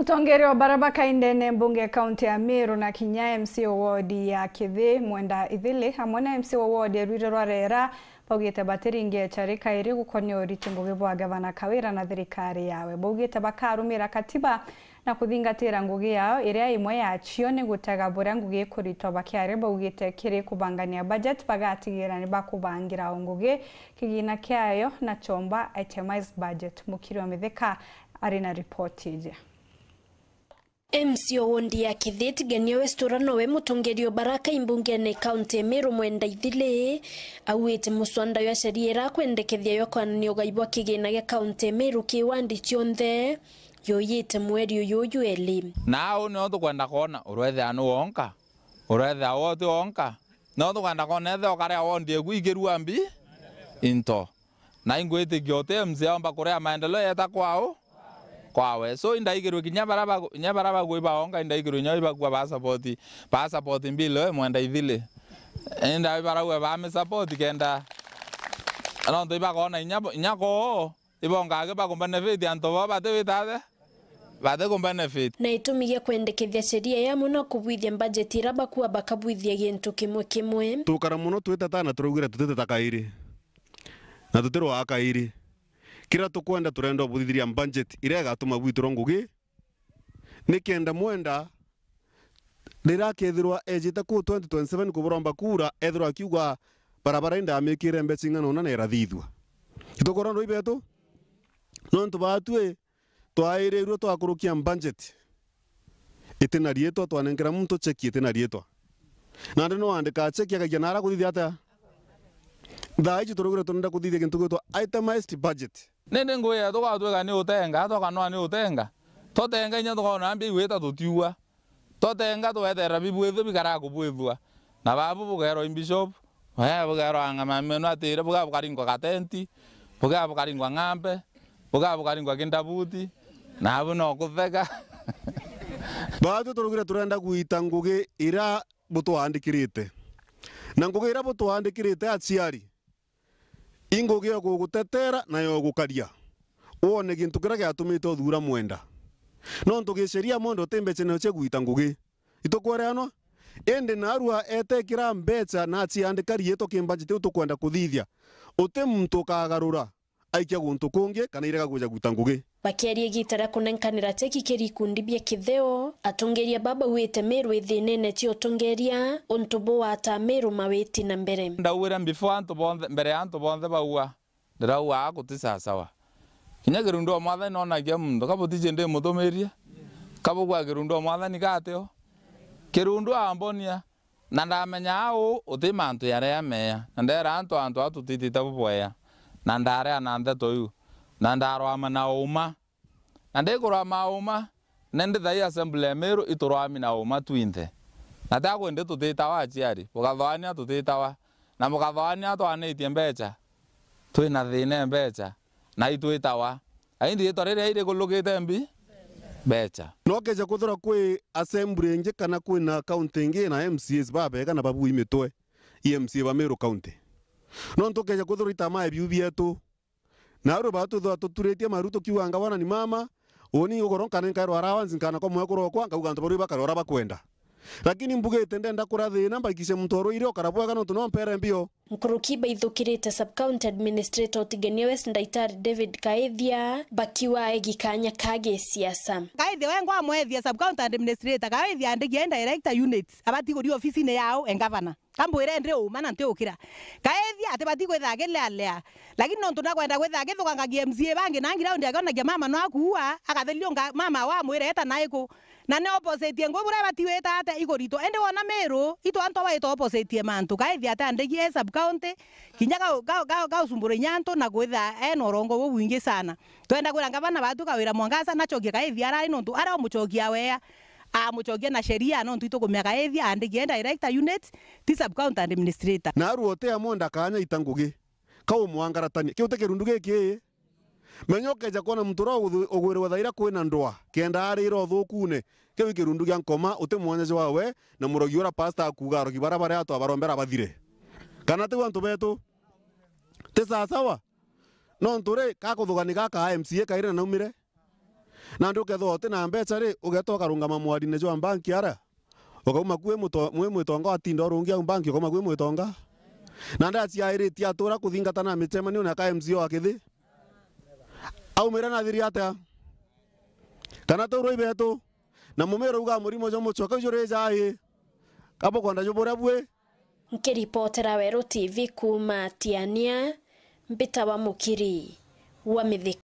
utongeri wa barabaka indene mbunge kaunti ya Meru na kinya mc wodi ya kithi mwenda ithili hamwe na mc wodi erwire rwa rera baugite batiringie charika iri gukonia uritu ngugi bwa gavana kawira na thirikari yawe baugite bakarumira katiba na kuthingatira ngugi yao iria imwe ya ni gutega buria ngugi ikuritwa bakiari baugite kiri kubangania budget bagatigira ni bakubangira ngugi kigina kiayo na chomba itemized budget mukiri wa mithika ari na ripoti ija MCO wondi ya Kithit Genia Westurano we mutungerio baraka imbungene kaunti Meru mwenda ithili awete muswanda ya sheria irakwendekethia yo kwanania ugai wa kigina gia kaunti imiru kiwandi kionthe yuyite mweri uyu yueli nau no tukwenda kona urwethea ni wonka urwethea wote wonka no tukwenda kona ethe ukaria wondi gu igirua mbi into na ingwitikia uti MCO mpaka kuria maendeleo yeta kwao kwawe so indaigirwe kinyabaraba nyabaraba gwibaonga indaigirwe nyo ibagwa basapoti basapoti mbilo eh, mwenda ithile inda ibarawe bami sapoti kenda anondo ibakona inyakoo ibongage bakumbenefiti antu bo batibitate bathe kumbenefit na itumi gia kwendekithia sheria ya muno kubuithia bajeti ira bakua bakabuithia gintu kimwe kimwe tukara muno twitatana turaugire tutiteta kairi na tutirwaa kairi kira tukwenda turenda obuthithiria budget irega igatuma gwitwo ngugi nikienda mwenda rira akethirwa ejite ku 2027 kuboromba kura ethirwa akiuga barabara inda mbeca ing'ana ona na irathithua gitukorwo ndo ibetu nontu batue twairirwe twakurukia budget itina rietwa twanengera muntu cheki itina rieto na no andika cheki akaiya nara kuthithia atia thaa ici turugire tunenda kuthithia gintu gitwa itemized budget nindi ngå ä tå gatwä nä å tenga totenga inya tå gona mbia ta tå tiua totenga twetherera bibwäthua bikarakå na babu bugerwa imbishop bugerwa ang'amameno atire bugaa bukaringwa gatenti bugaa bukaringwa ng'ambe bugaa bukaringwa kindabuti nabu no kutheka batu turugire turenda gwita ngugi ira butwandikirite na ngugi ira butwandikirite aciari ingugi igugutetera na yogukaria wone gintu kira giatumite uthura mwenda no ntugiceria mundu uti nio ciaguita ngugi itukwereanwa indi narua etekira mbeca na aciandika riitwo kimbajeti u kuthithia uti muntu ukagarura aikia guntu kungi kana irega guita ngugi bakiaria gitara kunenkanira teki kirikundi bia kitheo atongeria baba wite miru ti cia utungeria untubu wata miru maweti na mbere ndauwira before antu bonde mbere ya antu bonthe baua ndirauaa guticacawa kinya kirundu o mwathani nonagia mundu kabutije ndi muthumirie kabugwa kirundu o mwathani gatio kirundu ambonia na ndamenya au uti mantu yare ya meya na ndera antu antu atu titi bubweya na ndare ananda toyu na ndarwama na uma na ndikurwama uma nende thai assembly emeru iturwamina uma twinthe na ta takwende tutitawa aciari mukathoania tutitawa na mukathoania twanitie mbeca twina thina e mbeca na itwitawa aindi itwa riria irigulukite mbi mbeca no keja kuthora kwi assembly ingi kana na kaunti ingi na mcs babega na babui mitwe e ba bameru kaunti no ntukeja kuthora itama ebiu bietu naru batuthoa maruto maru wana ni mama uni ukoronkana nkairo ara wanzinkana kwa mwekuro kwa ngauga ntu bariba karora bakwenda lakini mbuga itendenda kurathina mbakise mtoro ire no tuno mpere mbio Nkuruki ithukirite sub-county administrator utigania west ndaitar David Kaithia bakiwa egikanya kage siasa Kaithia wengwa mwethia subcount county administrator kaithia ndigia director units abati guri office ne yao en governor kambwire ndire umana nti ukira kaithia atibati gwithagirira lea lakini nontu na nakwenda gwithagithuka ngagia MCA bangi nangi raundi akionagia mama nwakua nga mama wa mwire eta na naiku na ne opposite ngwe bura batiweta ate igorito ende wona meru itwa ntowa ito opposite mantu kaithia ate andegie sub county kinya ga ga ga gau sumbura nyanto na gwitha ena rongo wo wingi sana twenda gwira ngavana batu kawira mwangasa nachogia kaithi arari ndu ara muchogia wea a amuchogia na sheria no ndu itoko miaka itukumia kaithi andigie director unit ti sub county administrator na ruote ya monda kanya itangugi kau mwangaratani kiute kirundu giki menyo keja kona mtura ogwirwa thaira kwina ndwa kenda ari ro thukune kiu kirundu gia nkoma uti mwenyeje wawe na murogi ura pasta akuga rogi bara bara atwa barombera bathire kana tä antå betå tä cacawa no ntå rä kakå thå gani gaka mca kaire na naumire na ndå kethwo tä na mbeca rä å geta å karå ngama mwarinä jwa mbanki ara å kauma kuä mwä tonga atinda å rå au mbanki å kauma kuä mwä tonga na nda rä tie atå ra kå thingata na mä cemanio na ka mca wa kithi au aumä na thiri atä kana tå rå ibetå na mumero uga rauga må rimå jo må coka å cio rä jaä kabå konda jå bå nkiripotera Werũ TV kuma Tiania, wa Mũkiri wa mithika